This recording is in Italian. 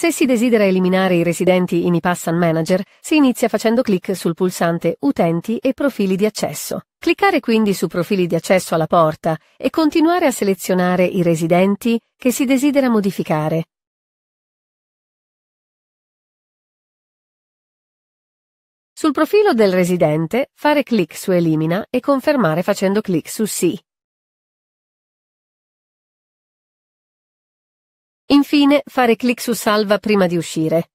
Se si desidera eliminare i residenti in IPassan Manager, si inizia facendo clic sul pulsante Utenti e Profili di accesso. Cliccare quindi su Profili di accesso alla porta e continuare a selezionare i residenti che si desidera modificare. Sul profilo del residente, fare clic su Elimina e confermare facendo clic su Sì. Infine, fare clic su Salva prima di uscire.